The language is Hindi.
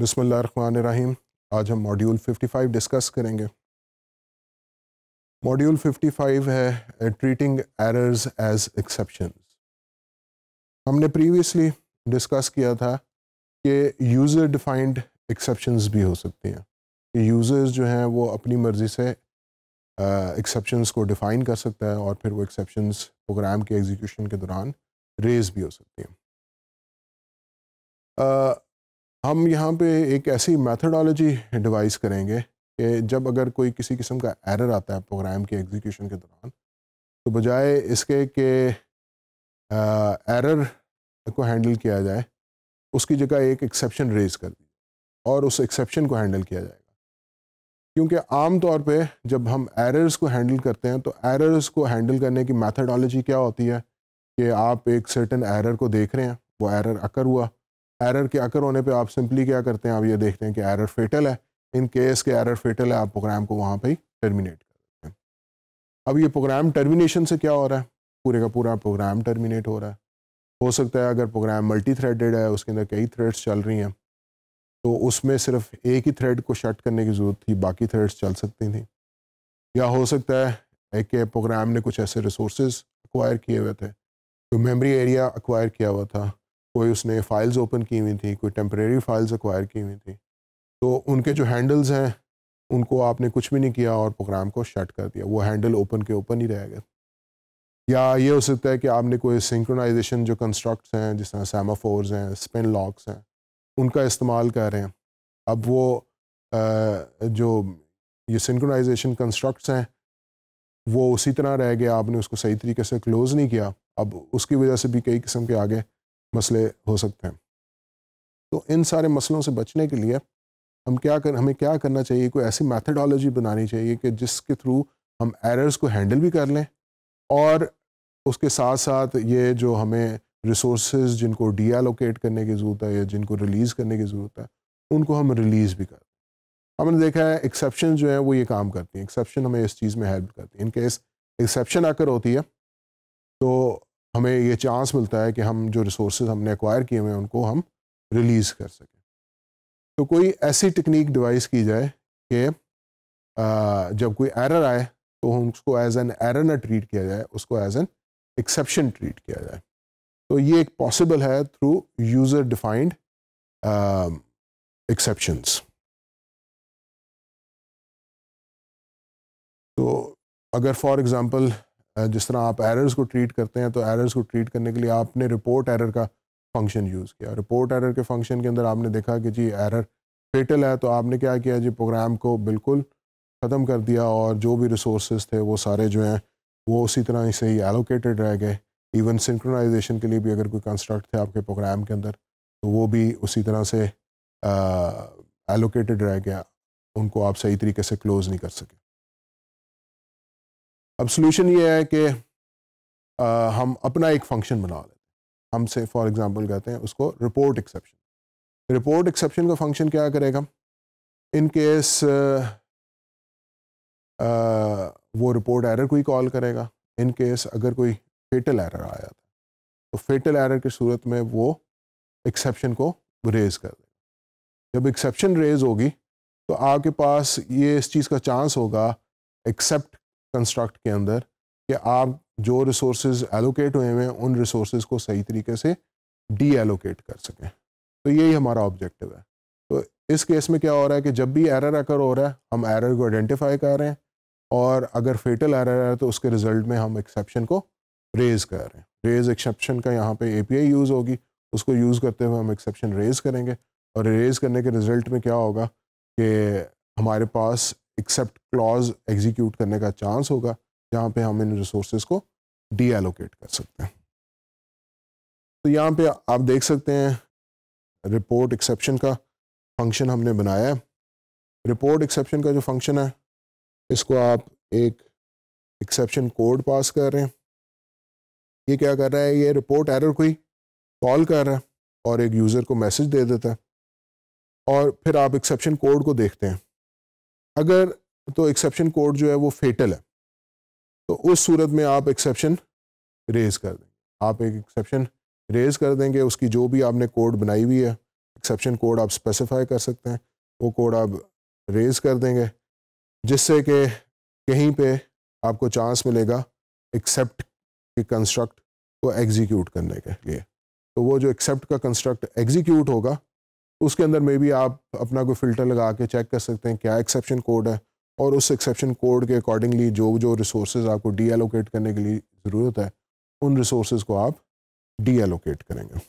बसमीम आज हम मॉड्यूल 55 डिस्कस करेंगे मॉड्यूल 55 है ट्रीटिंग एरर्स एज एक्सेप्शन हमने प्रीवियसली डिस्कस किया था कि यूज़र डिफाइंड एक्सेप्शंस भी हो सकती हैं कि यूज़र्स जो हैं वो अपनी मर्ज़ी से एक्सेप्शंस को डिफ़ाइन कर सकता है और फिर वो एक्सेप्शंस प्रोग्राम के एग्जीक्यूशन के दौरान रेज भी हो सकती हैं हम यहाँ पे एक ऐसी मैथडोलॉजी डिवाइस करेंगे कि जब अगर कोई किसी किस्म का एरर आता है प्रोग्राम के एग्जीक्यूशन के दौरान तो बजाय इसके कि एरर को हैंडल किया जाए उसकी जगह एक एक्सेप्शन रेज कर दी और उस एक्सेप्शन को हैंडल किया जाएगा क्योंकि आम तौर पे जब हम एरर्स को हैंडल करते हैं तो एरर्स को हैंडल करने की मैथडोलॉजी क्या होती है कि आप एक सर्टन एरर को देख रहे हैं वो एरर अकर हुआ एरर के आकर होने पे आप सिंपली क्या करते हैं आप ये देखते हैं कि एरर फेटल है इन केस के एरर फेटल है आप प्रोग्राम को वहाँ पर ही टर्मिनेट कर देते हैं अब ये प्रोग्राम टर्मिनेशन से क्या हो रहा है पूरे का पूरा प्रोग्राम टर्मिनेट हो रहा है हो सकता है अगर प्रोग्राम मल्टी थ्रेडेड है उसके अंदर कई थ्रेड्स चल रही हैं तो उसमें सिर्फ एक ही थ्रेड को शट करने की ज़रूरत थी बाकी थ्रेड्स चल सकती थी या हो सकता है कि प्रोग्राम ने कुछ ऐसे रिसोर्स एक्वायर किए हुए थे जो मेमरी मेमोरी एरिया एक्वायर किया हुआ था कोई उसने फ़ाइल्स ओपन की हुई थी कोई टेम्प्रेरी फ़ाइल्स एक्वायर की हुई थी तो उनके जो हैंडल्स हैं उनको आपने कुछ भी नहीं किया और प्रोग्राम को शट कर दिया वो हैंडल ओपन के ओपन ही रह गए या ये हो सकता है कि आपने कोई सिंक्रोनाइजेशन जो कंस्ट्रक्ट्स हैं जिस तरह सेमाफोर्स हैं स्पिन लॉक्स हैं उनका इस्तेमाल कर रहे हैं अब वो जो ये सिंक्रोनाइजेशन कंस्ट्रक्ट्स हैं वो उसी तरह रह गया आपने उसको सही तरीके से क्लोज़ नहीं किया अब उसकी वजह से भी कई किस्म के आगे मसले हो सकते हैं तो इन सारे मसलों से बचने के लिए हम क्या कर हमें क्या करना चाहिए कोई ऐसी मैथडोलॉजी बनानी चाहिए कि जिसके थ्रू हम एरर्स को हैंडल भी कर लें और उसके साथ साथ ये जो हमें रिसोर्स जिनको डीएलोकेट करने की ज़रूरत है या जिनको रिलीज़ करने की ज़रूरत है उनको हम रिलीज़ भी कर हमने देखा है एक्सेप्शन जो है वो ये काम करती हैं एक्सेप्शन हमें इस चीज़ में हेल्प करती है इनकेस एक्सेप्शन आकर होती है तो हमें ये चांस मिलता है कि हम जो रिसोर्स हमने एक्वायर किए हुए हैं उनको हम रिलीज़ कर सकें तो कोई ऐसी टेक्निक डिवाइस की जाए कि जब कोई एरर आए तो उसको एज एन एरर ना ट्रीट किया जाए उसको एज एन एक्सेप्शन ट्रीट किया जाए तो ये एक पॉसिबल है थ्रू यूज़र डिफाइंड एक्सेप्शंस तो अगर फॉर एग्ज़ाम्पल जिस तरह आप एरर्स को ट्रीट करते हैं तो एरर्स को ट्रीट करने के लिए आपने रिपोर्ट एरर का फंक्शन यूज़ किया रिपोर्ट एरर के फंक्शन के अंदर आपने देखा कि जी एरर फेटल है तो आपने क्या किया जी प्रोग्राम को बिल्कुल ख़त्म कर दिया और जो भी रिसोर्स थे वो सारे जो हैं वो उसी तरह से ही एलोकेटेड रह गए इवन सिंक्रोनाइजेशन के लिए भी अगर कोई कंस्ट्रक्ट थे आपके प्रोग्राम के अंदर तो वो भी उसी तरह से एलोकेटेड रह गया उनको आप सही तरीके से क्लोज़ नहीं कर सके अब सोल्यूशन ये है कि हम अपना एक फंक्शन बना लेते हैं हम से फॉर एग्जांपल कहते हैं उसको रिपोर्ट एक्सेप्शन रिपोर्ट एक्सेप्शन का फंक्शन क्या करेगा इन केस वो रिपोर्ट एरर कोई कॉल करेगा इन केस अगर कोई फेटल एरर आया था तो फेटल एरर की सूरत में वो एक्सेप्शन को रेज़ कर दे जब एक्सेप्शन रेज़ होगी तो आपके पास ये इस चीज़ का चांस होगा एक्सेप्ट कंस्ट्रक्ट के अंदर कि आप जो रिसोर्स एलोकेट हुए हुए हैं उन रिसोर्स को सही तरीके से डी एलोकेट कर सकें तो यही हमारा ऑब्जेक्टिव है तो इस केस में क्या हो रहा है कि जब भी एरर अकर हो रहा है हम एरर को आइडेंटिफाई कर रहे हैं और अगर फेटल एरर है तो उसके रिजल्ट में हम एक्सेप्शन को रेज़ कर रहे हैं रेज़ एक्सेप्शन का यहाँ पे एपीआई यूज़ होगी उसको यूज़ करते हुए हम एक्सेप्शन रेज़ करेंगे और रेज़ करने के रिज़ल्ट में क्या होगा कि हमारे पास एक्सेप्ट क्लॉज एग्जीक्यूट करने का चांस होगा जहाँ पे हम इन रिसोर्सेज को डी एलोकेट कर सकते हैं तो यहाँ पे आप देख सकते हैं रिपोर्ट एक्सेप्शन का फंक्शन हमने बनाया है रिपोर्ट एक्सेप्शन का जो फंक्शन है इसको आप एक एक्सेप्शन कोड पास कर रहे हैं ये क्या कर रहा है ये रिपोर्ट एरर कोई कॉल कर रहा है और एक यूज़र को मैसेज दे देता है और फिर आप एक्सेप्शन कोड को देखते हैं अगर तो एक्सेप्शन कोड जो है वो फेटल है तो उस सूरत में आप एक्सेप्शन रेज कर देंगे आप एक एक्सेप्शन रेज कर देंगे उसकी जो भी आपने कोड बनाई हुई है एक्सेप्शन कोड आप स्पेसिफाई कर सकते हैं वो कोड आप रेज कर देंगे जिससे कि कहीं पे आपको चांस मिलेगा एक्सेप्ट के कंस्ट्रक्ट को एग्जीक्यूट करने के लिए तो वो जो एक्सेप्ट का कंस्ट्रक्ट एग्जीक्यूट होगा उसके अंदर मे भी आप अपना कोई फ़िल्टर लगा के चेक कर सकते हैं क्या एक्सेप्शन कोड है और उस एक्सेप्शन कोड के अकॉर्डिंगली जो जो रिसोर्स आपको डी एलोकेट करने के लिए ज़रूरत है उन रिसोर्स को आप डी एलोकेट करेंगे